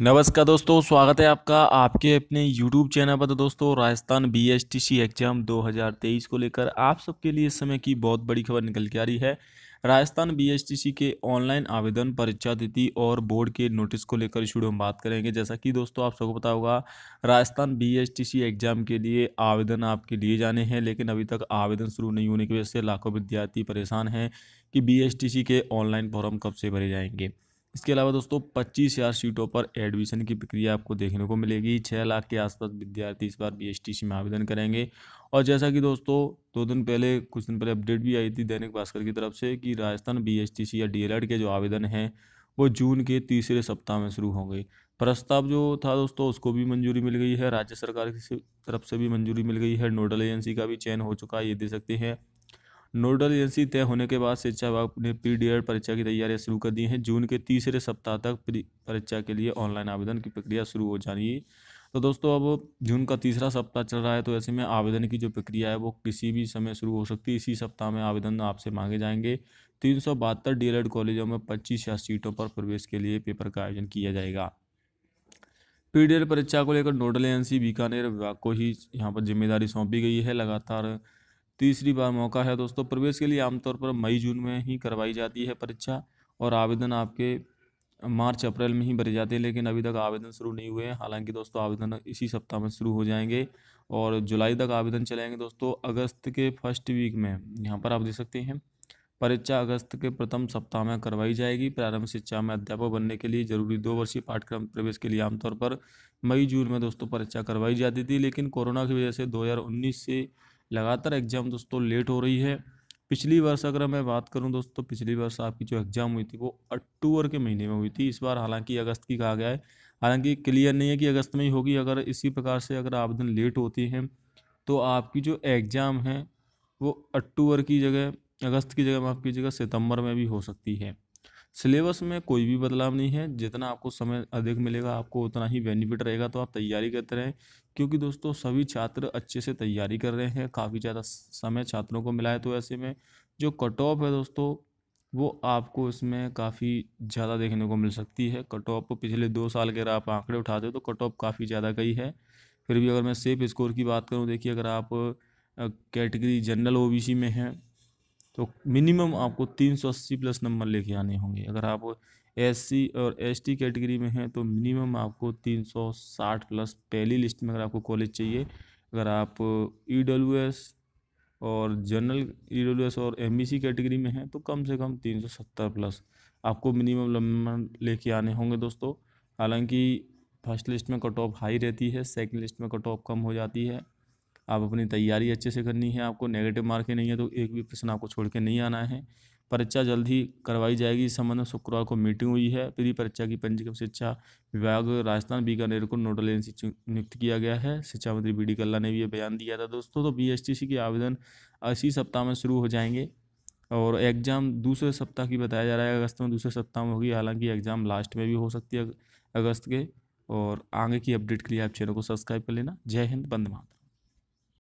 नमस्कार दोस्तों स्वागत है आपका आपके अपने YouTube चैनल पर तो दोस्तों Rajasthan B S T C exam 2023 को लेकर आप सबके लिए इस समय की बहुत बड़ी खबर निकल के आ रही है राजस्थान सी के ऑनलाइन आवेदन परीक्षा तिथि और बोर्ड के नोटिस को लेकर शुरू हम बात करेंगे जैसा कि दोस्तों आप सबको पता होगा राजस्थान सी एग्जाम के लिए आवेदन आपके लिए जाने हैं लेकिन अभी तक आवेदन शुरू नहीं होने की वजह से लाखों विद्यार्थी परेशान हैं कि बी के ऑनलाइन फॉर्म कब से भरे जाएंगे इसके अलावा दोस्तों पच्चीस हज़ार सीटों पर एडमिशन की प्रक्रिया आपको देखने को मिलेगी छः लाख के आसपास विद्यार्थी इस बार बीएसटीसी में आवेदन करेंगे और जैसा कि दोस्तों दो दिन पहले कुछ दिन पहले अपडेट भी आई थी दैनिक भास्कर की तरफ से कि राजस्थान बीएसटीसी या एड e के जो आवेदन हैं वो जून के तीसरे सप्ताह में शुरू होंगे प्रस्ताव जो था दोस्तों उसको भी मंजूरी मिल गई है राज्य सरकार की तरफ से भी मंजूरी मिल गई है नोडल एजेंसी का भी चयन हो चुका है ये दे सकते हैं नोडल एजेंसी तय होने के बाद शिक्षा विभाग ने पी डी परीक्षा की तैयारियां शुरू कर दी हैं जून के तीसरे सप्ताह तक परीक्षा के लिए ऑनलाइन आवेदन की प्रक्रिया शुरू हो जानी है तो दोस्तों अब जून का तीसरा सप्ताह चल रहा है तो ऐसे में आवेदन की जो प्रक्रिया है वो किसी भी समय शुरू हो सकती है इसी सप्ताह में आवेदन आपसे मांगे जाएंगे तीन सौ बहत्तर डी कॉलेजों में पच्चीस हजार सीटों पर प्रवेश के लिए पेपर का आयोजन किया जाएगा पी परीक्षा को लेकर नोडल एजेंसी बीकानेर विभाग को ही यहाँ पर जिम्मेदारी सौंपी गई है लगातार तीसरी बार मौका है दोस्तों प्रवेश के लिए आमतौर पर मई जून में ही करवाई जाती है परीक्षा और आवेदन आपके मार्च अप्रैल में ही भरे जाते हैं लेकिन अभी तक आवेदन शुरू नहीं हुए हैं हालांकि दोस्तों आवेदन इसी सप्ताह में शुरू हो जाएंगे और जुलाई तक आवेदन चलेंगे दोस्तों अगस्त के फर्स्ट वीक में यहाँ पर आप देख सकते हैं परीक्षा अगस्त के प्रथम सप्ताह में करवाई जाएगी प्रारंभिक शिक्षा में अध्यापक बनने के लिए जरूरी दो वर्षीय पाठ्यक्रम प्रवेश के लिए आमतौर पर मई जून में दोस्तों परीक्षा करवाई जाती थी लेकिन कोरोना की वजह से दो से लगातार एग्ज़ाम दोस्तों लेट हो रही है पिछली वर्ष अगर मैं बात करूं दोस्तों पिछली वर्ष आपकी जो एग्ज़ाम हुई थी वो अक्टूबर के महीने में हुई थी इस बार हालांकि अगस्त की कहा गया है हालांकि क्लियर नहीं है कि अगस्त में ही होगी अगर इसी प्रकार से अगर आवेदन लेट होती हैं तो आपकी जो एग्ज़ाम है वो अक्टूबर की जगह अगस्त की जगह माफ़ कीजिएगा सितंबर में भी हो सकती है सिलेबस में कोई भी बदलाव नहीं है जितना आपको समय अधिक मिलेगा आपको उतना ही बेनिफिट रहेगा तो आप तैयारी करते रहें क्योंकि दोस्तों सभी छात्र अच्छे से तैयारी कर रहे हैं काफ़ी ज़्यादा समय छात्रों को मिला है तो ऐसे में जो कट ऑफ है दोस्तों वो आपको इसमें काफ़ी ज़्यादा देखने को मिल सकती है कट ऑफ पिछले दो साल के अगर आप आंकड़े उठाते हो तो कट ऑफ काफ़ी ज़्यादा गई है फिर भी अगर मैं सेफ स्कोर की बात करूँ देखिए अगर आप कैटेगरी जनरल ओबीसी में हैं तो मिनिमम आपको 380 प्लस नंबर लेके आने होंगे अगर आप एस और एस कैटेगरी में हैं तो मिनिमम आपको 360 प्लस पहली लिस्ट में अगर आपको कॉलेज चाहिए अगर आप ई e और जनरल ई e और एम कैटेगरी e में हैं तो कम से कम 370 प्लस आपको मिनिमम नंबर लेके आने होंगे दोस्तों हालांकि फर्स्ट लिस्ट में कट ऑफ हाई रहती है सेकंड लिस्ट में कट ऑफ कम हो जाती है आप अपनी तैयारी अच्छे से करनी है आपको नेगेटिव मार्के नहीं है तो एक भी प्रश्न आपको छोड़ के नहीं आना है परीक्षा जल्द ही करवाई जाएगी इस संबंध में शुक्रवार को मीटिंग हुई है प्री परीक्षा की पंजीकृत शिक्षा विभाग राजस्थान बीकानेर को नोडल एजेंसी नियुक्त किया गया है शिक्षा मंत्री बी डी कल्ला ने भी ये बयान दिया था दोस्तों तो बी के आवेदन इसी सप्ताह में शुरू हो जाएंगे और एग्ज़ाम दूसरे सप्ताह की बताया जा रहा है अगस्त में दूसरे सप्ताह में होगी हालांकि एग्ज़ाम लास्ट में भी हो सकती है अगस्त के और आगे की अपडेट के लिए आप चैनल को सब्सक्राइब कर लेना जय हिंद बंद मात